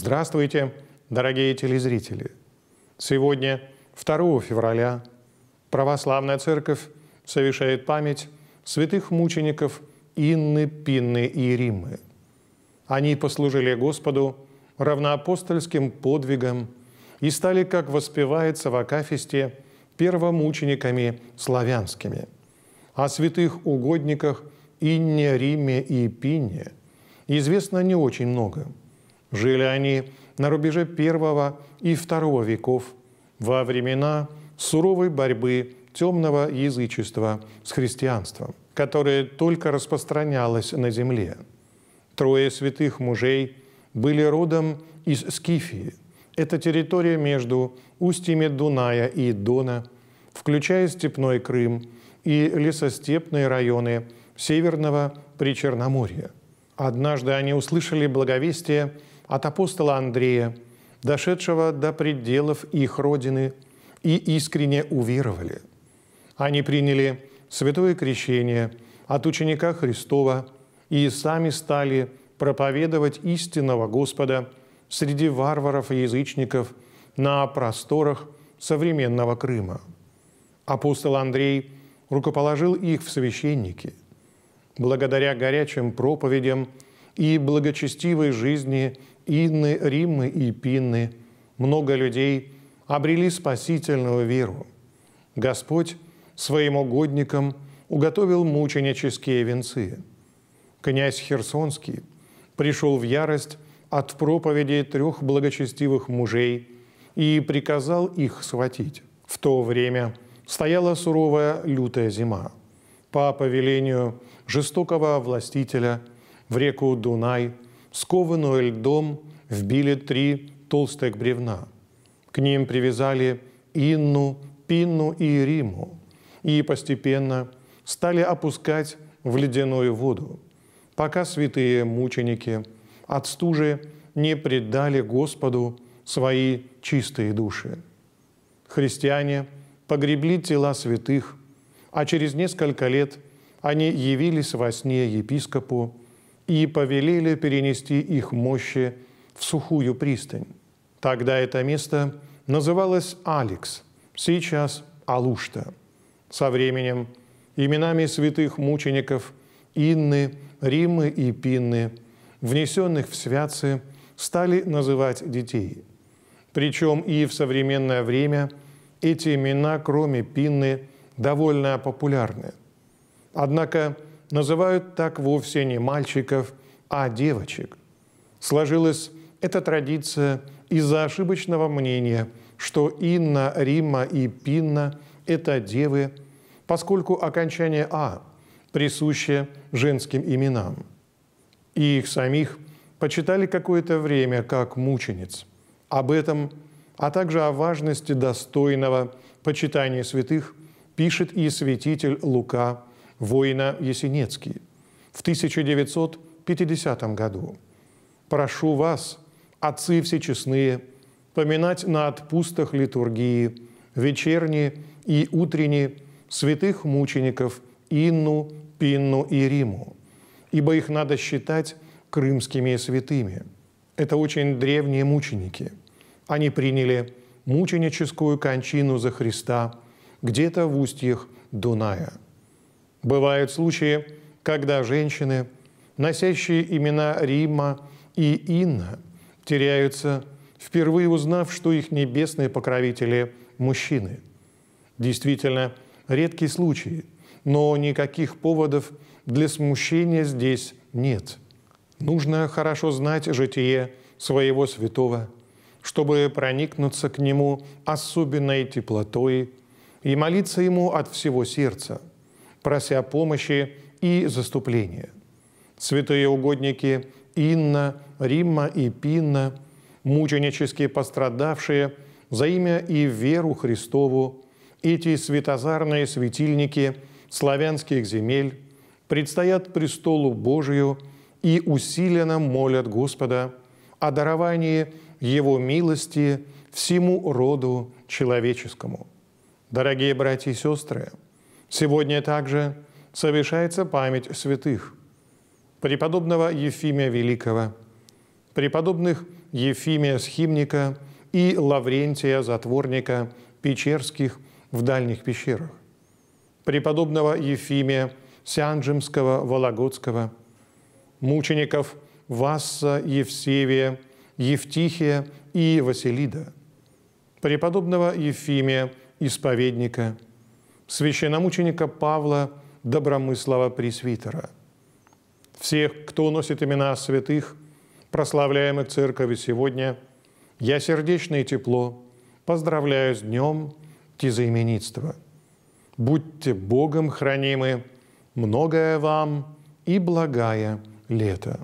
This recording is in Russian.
Здравствуйте, дорогие телезрители! Сегодня, 2 февраля, Православная Церковь совершает память святых мучеников Инны, Пинны и Римы. Они послужили Господу равноапостольским подвигом и стали, как воспевается в Акафисте, первомучениками славянскими. О святых угодниках Инне, Риме и Пине известно не очень много – Жили они на рубеже первого и второго веков, во времена суровой борьбы темного язычества с христианством, которое только распространялось на земле. Трое святых мужей были родом из Скифии. Это территория между устьями Дуная и Дона, включая степной Крым и лесостепные районы Северного Причерноморья. Однажды они услышали благовестие – от апостола Андрея, дошедшего до пределов их родины, и искренне уверовали. Они приняли святое крещение от ученика Христова и сами стали проповедовать истинного Господа среди варваров и язычников на просторах современного Крыма. Апостол Андрей рукоположил их в священники. Благодаря горячим проповедям и благочестивой жизни Инны, Риммы и Пинны много людей обрели спасительную веру. Господь своим угодникам уготовил мученические венцы. Князь Херсонский пришел в ярость от проповеди трех благочестивых мужей и приказал их схватить. В то время стояла суровая лютая зима. По повелению жестокого властителя в реку Дунай – скованную льдом вбили три толстых бревна. К ним привязали Инну, Пинну и Риму, и постепенно стали опускать в ледяную воду, пока святые мученики от стужи не предали Господу свои чистые души. Христиане погребли тела святых, а через несколько лет они явились во сне епископу и повелели перенести их мощи в сухую пристань. Тогда это место называлось Алекс, сейчас Алушта. Со временем именами святых мучеников Инны, Римы и Пинны, внесенных в святцы, стали называть детей. Причем и в современное время эти имена, кроме Пинны, довольно популярны. Однако называют так вовсе не мальчиков, а девочек. Сложилась эта традиция из-за ошибочного мнения, что Инна, Римма и Пинна – это девы, поскольку окончание «а» присуще женским именам. И их самих почитали какое-то время как мучениц. Об этом, а также о важности достойного почитания святых пишет и святитель Лука воина Есенецкий в 1950 году. Прошу вас, отцы всечестные, поминать на отпустах литургии, вечерние и утренние святых мучеников Инну, Пинну и Риму, ибо их надо считать крымскими святыми. Это очень древние мученики. Они приняли мученическую кончину за Христа где-то в устьях Дуная – Бывают случаи, когда женщины, носящие имена Рима и Инна, теряются, впервые узнав, что их небесные покровители – мужчины. Действительно, редкий случай, но никаких поводов для смущения здесь нет. Нужно хорошо знать житие своего святого, чтобы проникнуться к нему особенной теплотой и молиться ему от всего сердца – прося помощи и заступления. Святые угодники Инна, Римма и Пинна, мученически пострадавшие за имя и веру Христову, эти святозарные светильники славянских земель предстоят престолу Божию и усиленно молят Господа о даровании Его милости всему роду человеческому. Дорогие братья и сестры, Сегодня также совершается память святых преподобного Ефимия Великого, преподобных Ефимия Схимника и Лаврентия Затворника Печерских в дальних пещерах, преподобного Ефимия Сянджимского Вологодского, мучеников Васса Евсевия, Евтихия и Василида, преподобного Ефимия Исповедника – священномученика Павла Добромыслова Пресвитера. Всех, кто носит имена святых, прославляемых церкови сегодня, я сердечно и тепло поздравляю с днем тезаименитства. Будьте Богом хранимы, многое вам и благая лето.